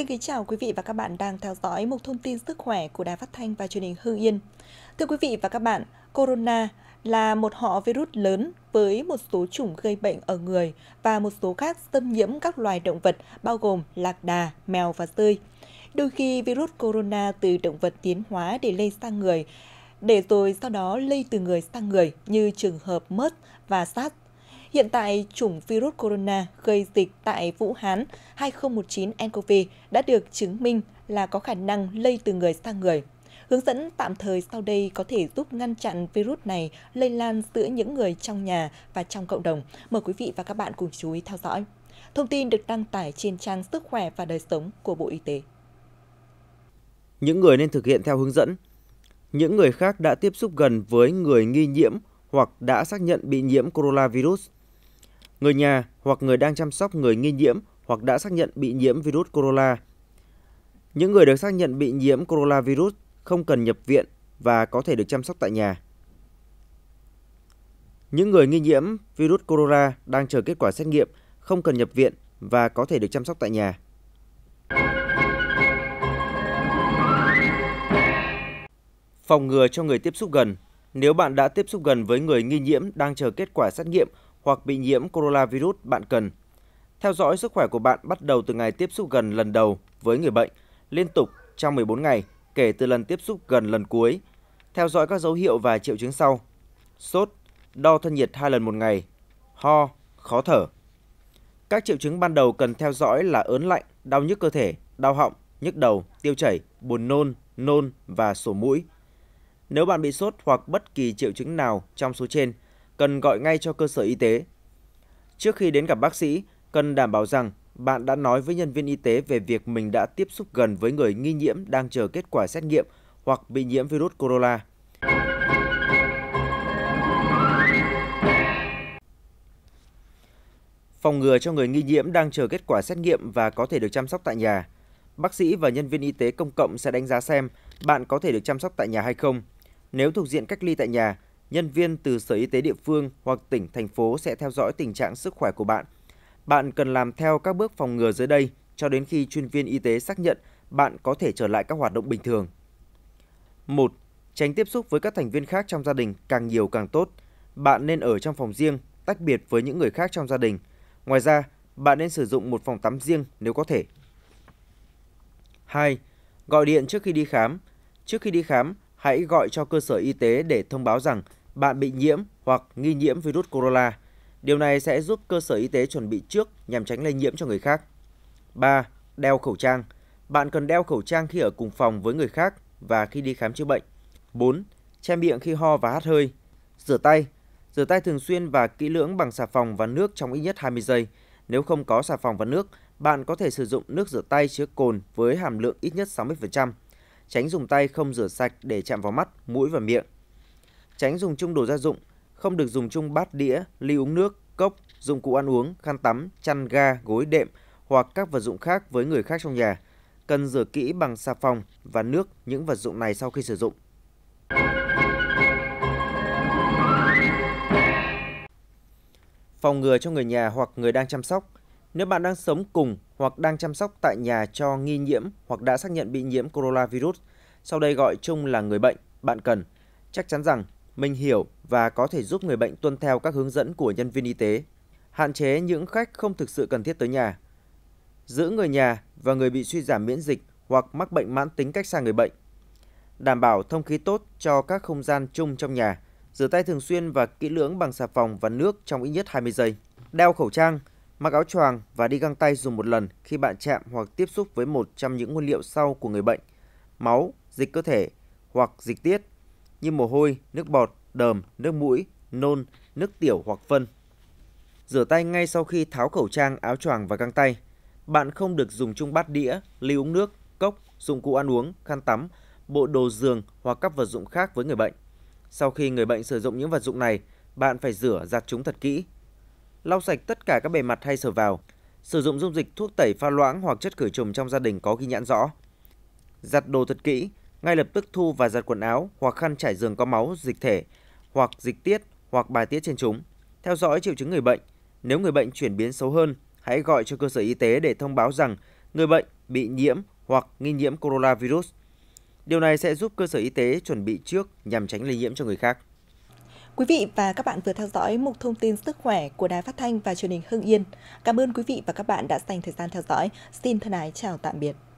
Xin kính chào quý vị và các bạn đang theo dõi một thông tin sức khỏe của Đài Phát thanh và Truyền hình Hưng Yên. Thưa quý vị và các bạn, corona là một họ virus lớn với một số chủng gây bệnh ở người và một số khác xâm nhiễm các loài động vật bao gồm lạc đà, mèo và rơi. Đôi khi virus corona từ động vật tiến hóa để lây sang người, để rồi sau đó lây từ người sang người như trường hợp MERS và SARS Hiện tại, chủng virus corona gây dịch tại Vũ Hán 2019-nCoV đã được chứng minh là có khả năng lây từ người sang người. Hướng dẫn tạm thời sau đây có thể giúp ngăn chặn virus này lây lan giữa những người trong nhà và trong cộng đồng. Mời quý vị và các bạn cùng chú ý theo dõi. Thông tin được đăng tải trên trang Sức khỏe và đời sống của Bộ Y tế. Những người nên thực hiện theo hướng dẫn. Những người khác đã tiếp xúc gần với người nghi nhiễm hoặc đã xác nhận bị nhiễm coronavirus người nhà hoặc người đang chăm sóc người nghi nhiễm hoặc đã xác nhận bị nhiễm virus corona. Những người được xác nhận bị nhiễm coronavirus không cần nhập viện và có thể được chăm sóc tại nhà. Những người nghi nhiễm virus corona đang chờ kết quả xét nghiệm không cần nhập viện và có thể được chăm sóc tại nhà. Phòng ngừa cho người tiếp xúc gần. Nếu bạn đã tiếp xúc gần với người nghi nhiễm đang chờ kết quả xét nghiệm hoặc bị nhiễm coronavirus bạn cần. Theo dõi sức khỏe của bạn bắt đầu từ ngày tiếp xúc gần lần đầu với người bệnh, liên tục trong 14 ngày kể từ lần tiếp xúc gần lần cuối. Theo dõi các dấu hiệu và triệu chứng sau: sốt, đo thân nhiệt 2 lần một ngày, ho, khó thở. Các triệu chứng ban đầu cần theo dõi là ớn lạnh, đau nhức cơ thể, đau họng, nhức đầu, tiêu chảy, buồn nôn, nôn và sổ mũi. Nếu bạn bị sốt hoặc bất kỳ triệu chứng nào trong số trên, cần gọi ngay cho cơ sở y tế. Trước khi đến gặp bác sĩ, cần đảm bảo rằng bạn đã nói với nhân viên y tế về việc mình đã tiếp xúc gần với người nghi nhiễm đang chờ kết quả xét nghiệm hoặc bị nhiễm virus corona. Phòng ngừa cho người nghi nhiễm đang chờ kết quả xét nghiệm và có thể được chăm sóc tại nhà. Bác sĩ và nhân viên y tế công cộng sẽ đánh giá xem bạn có thể được chăm sóc tại nhà hay không. Nếu thuộc diện cách ly tại nhà, nhân viên từ Sở Y tế địa phương hoặc tỉnh, thành phố sẽ theo dõi tình trạng sức khỏe của bạn. Bạn cần làm theo các bước phòng ngừa dưới đây cho đến khi chuyên viên y tế xác nhận bạn có thể trở lại các hoạt động bình thường. 1. Tránh tiếp xúc với các thành viên khác trong gia đình càng nhiều càng tốt. Bạn nên ở trong phòng riêng, tách biệt với những người khác trong gia đình. Ngoài ra, bạn nên sử dụng một phòng tắm riêng nếu có thể. 2. Gọi điện trước khi đi khám. Trước khi đi khám, hãy gọi cho cơ sở y tế để thông báo rằng bạn bị nhiễm hoặc nghi nhiễm virus corona. Điều này sẽ giúp cơ sở y tế chuẩn bị trước nhằm tránh lây nhiễm cho người khác. 3. Đeo khẩu trang. Bạn cần đeo khẩu trang khi ở cùng phòng với người khác và khi đi khám chữa bệnh. 4. Che miệng khi ho và hắt hơi. Rửa tay. Rửa tay thường xuyên và kỹ lưỡng bằng xà phòng và nước trong ít nhất 20 giây. Nếu không có xà phòng và nước, bạn có thể sử dụng nước rửa tay chứa cồn với hàm lượng ít nhất 60%. Tránh dùng tay không rửa sạch để chạm vào mắt, mũi và miệng. Tránh dùng chung đồ gia dụng, không được dùng chung bát đĩa, ly uống nước, cốc, dụng cụ ăn uống, khăn tắm, chăn ga, gối đệm hoặc các vật dụng khác với người khác trong nhà. Cần rửa kỹ bằng xà phòng và nước những vật dụng này sau khi sử dụng. Phòng ngừa cho người nhà hoặc người đang chăm sóc. Nếu bạn đang sống cùng hoặc đang chăm sóc tại nhà cho nghi nhiễm hoặc đã xác nhận bị nhiễm coronavirus, sau đây gọi chung là người bệnh, bạn cần chắc chắn rằng mình hiểu và có thể giúp người bệnh tuân theo các hướng dẫn của nhân viên y tế, hạn chế những khách không thực sự cần thiết tới nhà. Giữ người nhà và người bị suy giảm miễn dịch hoặc mắc bệnh mãn tính cách xa người bệnh. Đảm bảo thông khí tốt cho các không gian chung trong nhà, rửa tay thường xuyên và kỹ lưỡng bằng xà phòng và nước trong ít nhất 20 giây. Đeo khẩu trang, mặc áo choàng và đi găng tay dùng một lần khi bạn chạm hoặc tiếp xúc với một trong những nguyên liệu sau của người bệnh, máu, dịch cơ thể hoặc dịch tiết như mồ hôi, nước bọt, đờm, nước mũi, nôn, nước tiểu hoặc phân. Rửa tay ngay sau khi tháo khẩu trang, áo choàng và găng tay. Bạn không được dùng chung bát đĩa, ly uống nước, cốc, dụng cụ ăn uống, khăn tắm, bộ đồ giường hoặc các vật dụng khác với người bệnh. Sau khi người bệnh sử dụng những vật dụng này, bạn phải rửa giặt chúng thật kỹ. Lau sạch tất cả các bề mặt hay sờ vào. Sử dụng dung dịch thuốc tẩy pha loãng hoặc chất khử trùng trong gia đình có ghi nhãn rõ. Giặt đồ thật kỹ, ngay lập tức thu và giặt quần áo hoặc khăn trải giường có máu, dịch thể hoặc dịch tiết hoặc bài tiết trên chúng. Theo dõi triệu chứng người bệnh, nếu người bệnh chuyển biến xấu hơn, hãy gọi cho cơ sở y tế để thông báo rằng người bệnh bị nhiễm hoặc nghi nhiễm coronavirus. Điều này sẽ giúp cơ sở y tế chuẩn bị trước nhằm tránh lây nhiễm cho người khác. Quý vị và các bạn vừa theo dõi mục thông tin sức khỏe của Đài Phát thanh và Truyền hình Hưng Yên. Cảm ơn quý vị và các bạn đã dành thời gian theo dõi. Xin thân ái chào tạm biệt.